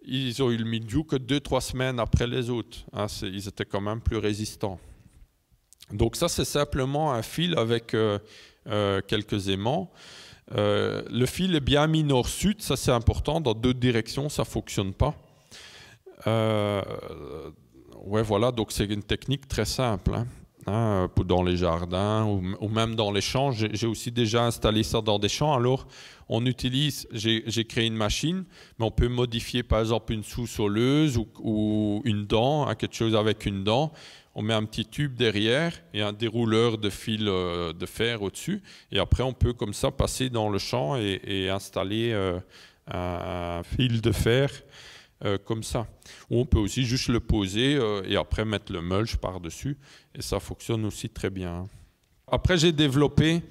ils ont eu le mildiou que 2-3 semaines après les autres. Hein. ils étaient quand même plus résistants. Donc ça, c'est simplement un fil avec euh, euh, quelques aimants. le fil est bien mis nord-sud, ça c'est important. Dans deux directions, ça ne fonctionne pas. ouais, voilà, donc c'est une technique très simple. Hein. Euh, dans les jardins ou, même dans les champs. J'ai aussi déjà installé ça dans des champs. Alors, on utilise, j'ai créé une machine, mais on peut modifier par exemple une sous-soleuse ou, une dent, hein, quelque chose avec une dent. On met un petit tube derrière et un dérouleur de fil euh, de fer au-dessus. Et après, on peut comme ça passer dans le champ et, installer euh, un, fil de fer euh, comme ça. Ou on peut aussi juste le poser euh, et après mettre le mulch par-dessus. Et ça fonctionne aussi très bien. Hein. Après, j'ai développé,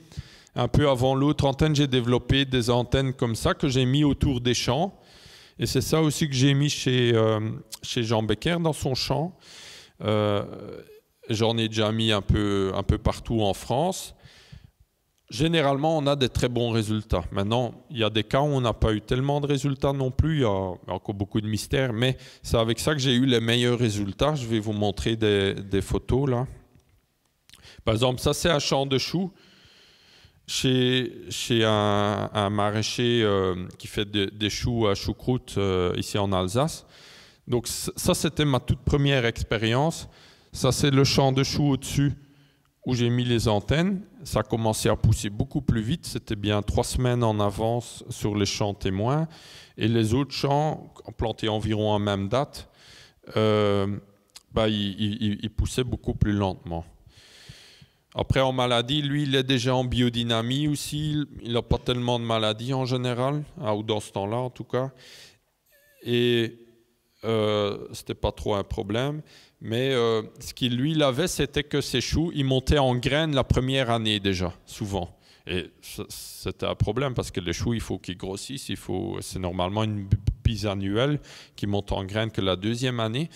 un peu avant l'autre antenne, j'ai développé des antennes comme ça que j'ai mis autour des champs. Et c'est ça aussi que j'ai mis chez, euh, Jean Becker dans son champ. J'en ai déjà mis un peu partout en France généralement, on a des très bons résultats. Maintenant, il y a des cas où on n'a pas eu tellement de résultats non plus. Il y a encore beaucoup de mystères, mais c'est avec ça que j'ai eu les meilleurs résultats. Je vais vous montrer des, photos là. Par exemple, ça, c'est un champ de choux chez, un, maraîcher euh, qui fait des choux à choucroute euh, ici en Alsace. Donc, ça, c'était ma toute première expérience. Ça, c'est le champ de choux au-dessus où j'ai mis les antennes, ça commençait à pousser beaucoup plus vite. C'était bien trois semaines en avance sur les champs témoins. Et les autres champs, plantés environ à même date, euh, bah, ils, poussaient beaucoup plus lentement. Après, en maladie, lui, il est déjà en biodynamie aussi. Il n'a pas tellement de maladies en général, hein, ou dans ce temps-là en tout cas. Et euh, ce n'était pas trop un problème. Mais euh, ce qu'il lui lavait, c'était que ses choux, ils montaient en graines la première année déjà, souvent. Et c'était un problème parce que les choux, il faut qu'ils grossissent. Il faut, c'est normalement une bise annuelle qui monte en graines que la deuxième année.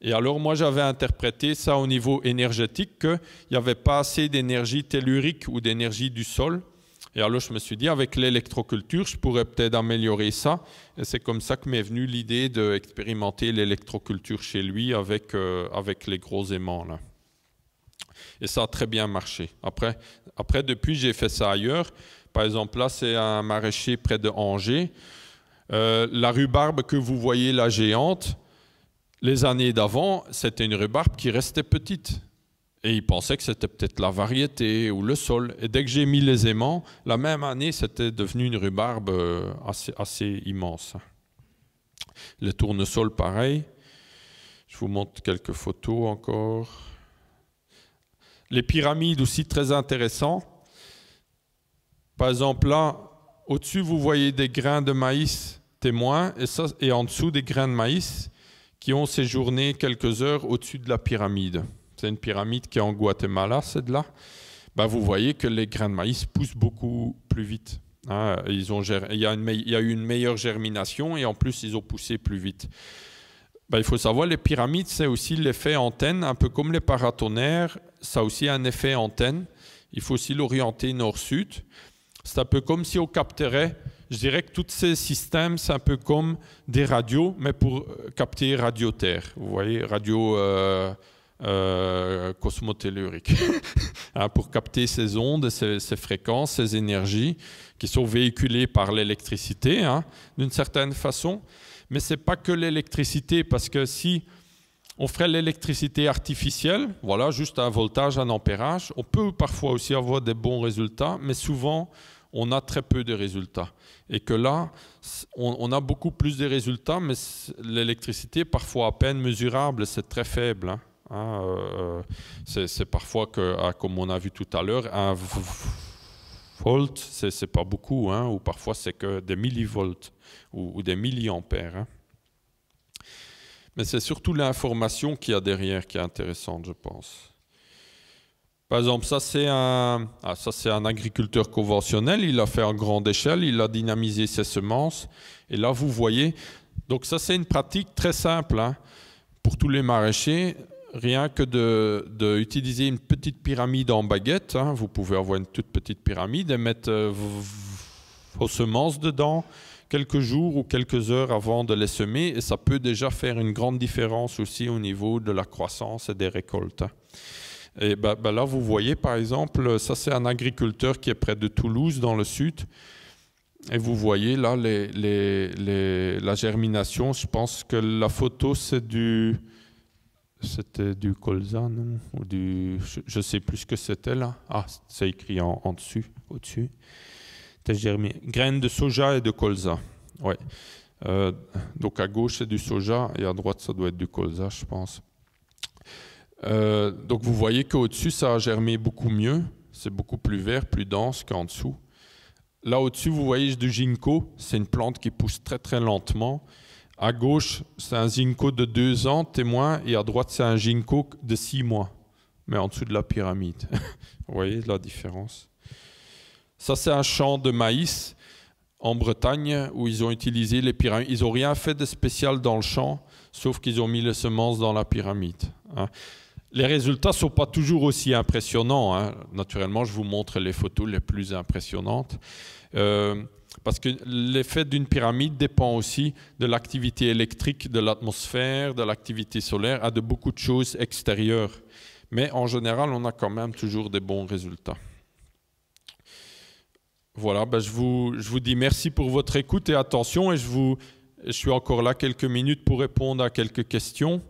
Et alors moi, j'avais interprété ça au niveau énergétique qu'il n'y avait pas assez d'énergie tellurique ou d'énergie du sol et alors je me suis dit, avec l'électroculture, je pourrais peut-être améliorer ça. Et c'est comme ça que m'est venue l'idée d'expérimenter l'électroculture chez lui avec, euh, avec les gros aimants. Et ça a très bien marché. Après, après depuis, j'ai fait ça ailleurs. Par exemple, là, c'est un maraîcher près de Angers. Euh, la rhubarbe que vous voyez, la géante, les années d'avant, c'était une rhubarbe qui restait petite. Et ils pensaient que c'était peut-être la variété ou le sol. Et dès que j'ai mis les aimants, la même année, c'était devenu une rhubarbe euh, assez, immense. Les tournesols, pareil. Je vous montre quelques photos encore. Les pyramides aussi très intéressant. Par exemple, là, au-dessus, vous voyez des grains de maïs témoins et en dessous des grains de maïs qui ont séjourné quelques heures au-dessus de la pyramide. C'est une pyramide qui est en Guatemala, c'est de là. Ben, bah, vous voyez que les grains de maïs poussent beaucoup plus vite. Hein. Ils ont, il, y a une, il eu une meilleure germination et en plus, ils ont poussé plus vite. Bah, il faut savoir, les pyramides, c'est aussi l'effet antenne, un peu comme les paratonnerres, ça aussi un effet antenne. Il faut aussi l'orienter nord-sud. C'est un peu comme si on capterait, je dirais que tous ces systèmes, c'est un peu comme des radios, mais pour euh, capter radio-terre. Vous voyez, radio, euh, euh, cosmotellurique hein, pour capter ces ondes, ces, fréquences, ces énergies qui sont véhiculées par l'électricité hein, d'une certaine façon. Mais ce n'est pas que l'électricité, parce que si on ferait l'électricité artificielle, voilà, juste un voltage, un ampérage, on peut parfois aussi avoir des bons résultats, mais souvent on a très peu de résultats. Et que là, on, a beaucoup plus de résultats, mais l'électricité parfois à peine mesurable, c'est très faible. Hein. Hein, euh, euh, c'est parfois que, ah, comme on a vu tout à l'heure, un volt, c'est pas beaucoup, hein, ou parfois c'est que des millivolts ou, des milliampères. Hein. Mais c'est surtout l'information qu'il y a derrière qui est intéressante, je pense. Par exemple, ça c'est un, ah, un, agriculteur conventionnel, il a fait en grande échelle, il a dynamisé ses semences, et là vous voyez, donc ça c'est une pratique très simple. Pour tous les maraîchers, rien que d'utiliser de, utiliser une petite pyramide en baguette, hein. vous pouvez avoir une toute petite pyramide et mettre euh, vos semences dedans quelques jours ou quelques heures avant de les semer et ça peut déjà faire une grande différence aussi au niveau de la croissance et des récoltes. Et bah, bah là, vous voyez par exemple, ça c'est un agriculteur qui est près de Toulouse dans le sud. Et vous voyez là les, la germination, je pense que la photo c'est du c'était du colza, non Ou du, Je ne sais plus ce que c'était là. Ah, c'est écrit en, en dessus, au-dessus. Graines de soja et de colza. Ouais. Euh, donc à gauche, c'est du soja et à droite, ça doit être du colza, je pense. Euh, donc vous voyez qu'au-dessus, ça a germé beaucoup mieux. C'est beaucoup plus vert, plus dense qu'en dessous. Là au-dessus, vous voyez du ginkgo. C'est une plante qui pousse très très lentement à gauche, c'est un Zinco de deux ans, témoin, et à droite, c'est un Zinco de six mois, mais en dessous de la pyramide. Vous voyez la différence Ça, c'est un champ de maïs en Bretagne où ils ont utilisé les pyramides. Ils n'ont rien fait de spécial dans le champ, sauf qu'ils ont mis les semences dans la pyramide. Hein. Les résultats ne sont pas toujours aussi impressionnants. Hein. Naturellement, je vous montre les photos les plus impressionnantes. Euh, parce que l'effet d'une pyramide dépend aussi de l'activité électrique, de l'atmosphère, de l'activité solaire, à de beaucoup de choses extérieures. Mais en général, on a quand même toujours des bons résultats. Voilà, ben, je, vous, je vous dis merci pour votre écoute et attention. Et je, vous, je suis encore là quelques minutes pour répondre à quelques questions.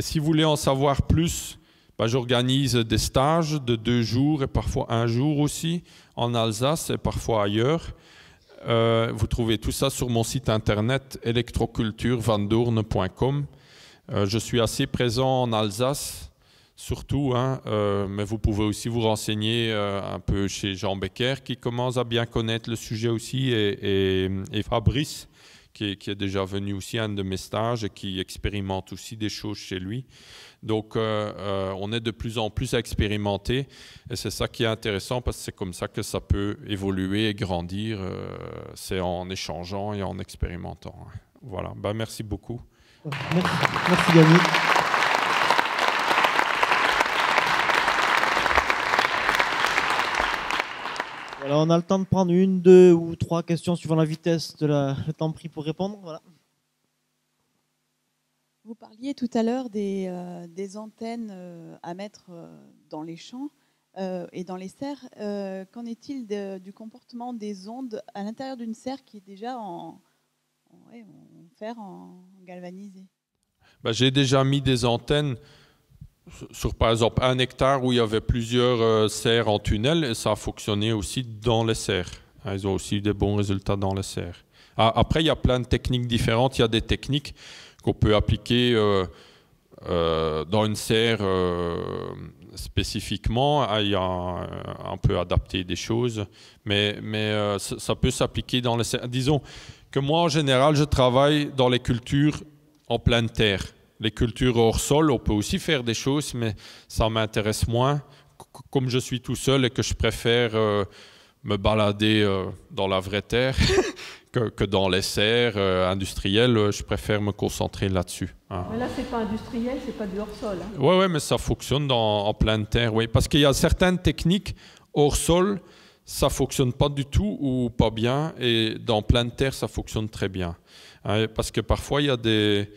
si vous voulez en savoir plus, ben, j'organise des stages de deux jours et parfois un jour aussi en Alsace et parfois ailleurs. Euh, vous trouvez tout ça sur mon site internet electroculturevandourne.com. Euh, je suis assez présent en Alsace, surtout, hein, euh, mais vous pouvez aussi vous renseigner un peu chez Jean Becker, qui commence à bien connaître le sujet aussi, et Fabrice, qui, est déjà venu aussi à un de mes stages et qui expérimente aussi des choses chez lui. Donc, euh, euh, on est de plus en plus à expérimenter et c'est ça qui est intéressant parce que c'est comme ça que ça peut évoluer et grandir. Euh, c'est en échangeant et en expérimentant. Voilà. Bah, merci beaucoup. Merci, merci on a le temps de prendre une, deux ou trois questions suivant la vitesse de la, temps pris pour répondre. Vous parliez tout à l'heure des, euh, antennes euh, à mettre euh, dans les champs et dans les serres. Qu'en est-il du comportement des ondes à l'intérieur d'une serre qui est déjà en, en fer en galvanisé bah, J'ai déjà mis des antennes sur, par exemple, un hectare où il y avait plusieurs euh, serres en tunnel, ça a fonctionné aussi dans les serres. Hein, ils ont aussi eu des bons résultats dans les serres. Ah, après, il y a plein de techniques différentes. Il y a des techniques qu'on peut appliquer euh, euh, dans une serre spécifiquement. Ah, il y a un, peu adapté des choses, mais, mais ça, ça peut s'appliquer dans les serres. Disons que moi, en général, je travaille dans les cultures en pleine terre les cultures hors sol, on peut aussi faire des choses, mais ça m'intéresse moins. Comme je suis tout seul et que je préfère euh, me balader euh, dans la vraie terre que, dans les serres euh, industrielles, je préfère me concentrer là-dessus. Hein. là, pas industriel, c'est pas du hors sol. Hein. Oui, ouais, mais ça fonctionne en pleine terre, Parce qu'il y a certaines techniques hors sol, ça fonctionne pas du tout ou pas bien, et dans pleine terre, ça fonctionne très bien. Hein. parce que parfois, il y a des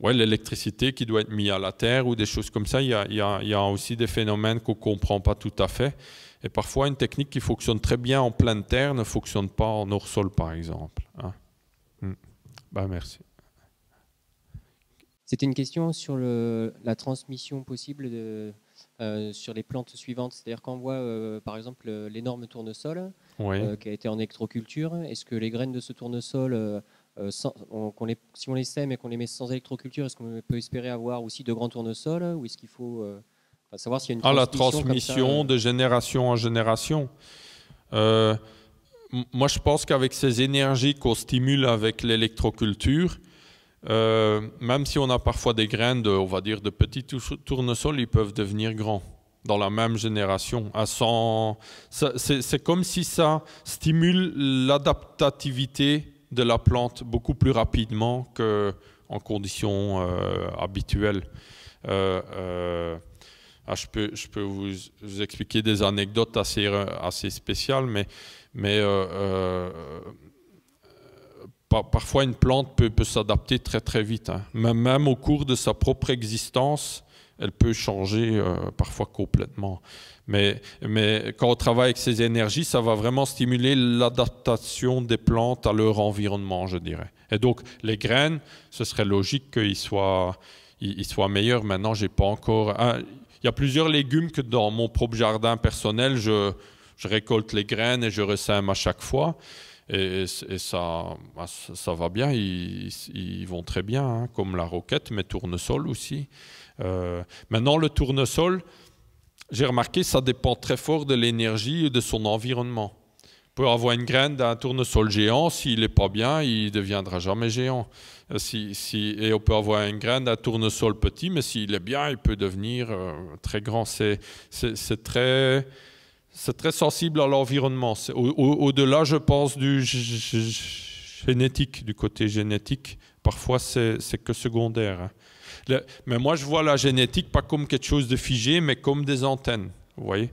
ouais, l'électricité qui doit être mise à la terre ou des choses comme ça. Il y a, aussi des phénomènes qu'on ne comprend pas tout à fait. Et parfois, une technique qui fonctionne très bien en pleine terre ne fonctionne pas en hors-sol, par exemple. Hein. Hmm. Bah, merci. C'était une question sur le, la transmission possible de, euh, sur les plantes suivantes. C'est-à-dire qu'on voit, euh, par exemple, euh, l'énorme tournesol qui a été en électroculture. Est-ce que les graines de ce tournesol euh, si on les sème et qu'on les met sans électroculture, est-ce qu'on peut espérer avoir aussi de grands tournesols ou est-ce qu'il faut euh, savoir s'il y a une ah, la transmission euh, de génération en génération moi, je pense qu'avec ces énergies qu'on stimule avec l'électroculture, même si on a parfois des graines de, on va dire, de petits tournesols, ils peuvent devenir grands dans la même génération. À 100... C'est comme si ça stimule l'adaptativité de la plante beaucoup plus rapidement qu'en conditions euh, habituelles. Euh, euh, ah, je, peux, vous, expliquer des anecdotes assez, assez spéciales, mais, mais parfois une plante peut, s'adapter très très vite. Hein. même, au cours de sa propre existence, elle peut changer euh, parfois complètement. Mais, mais quand on travaille avec ces énergies, ça va vraiment stimuler l'adaptation des plantes à leur environnement, je dirais. Et donc, les graines, ce serait logique qu'ils soient, ils, soient meilleurs. Maintenant, j'ai pas encore. il y a plusieurs légumes que dans mon propre jardin personnel, je, récolte les graines et je ressème à chaque fois. Et, bah, ça, ça va bien, ils, vont très bien, hein, comme la roquette, mais tournesol aussi. Euh, maintenant, le tournesol, j'ai remarqué, ça dépend très fort de l'énergie et de son environnement. On peut avoir une graine d'un tournesol géant, s'il n'est pas bien, il ne deviendra jamais géant. Euh, et on peut avoir une graine d'un tournesol petit, mais s'il est bien, il peut devenir euh, très grand. C'est très, sensible à l'environnement. Au-delà, je pense, du génétique, du côté génétique. Parfois, c'est que secondaire. Hein mais moi, je vois la génétique pas comme quelque chose de figé, mais comme des antennes. Vous voyez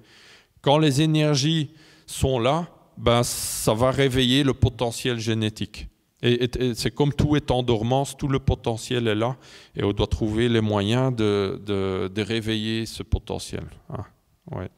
Quand les énergies sont là, ben, ça va réveiller le potentiel génétique. Et, c'est comme tout est en dormance, tout le potentiel est là, et on doit trouver les moyens de, de, réveiller ce potentiel. Hein. ouais.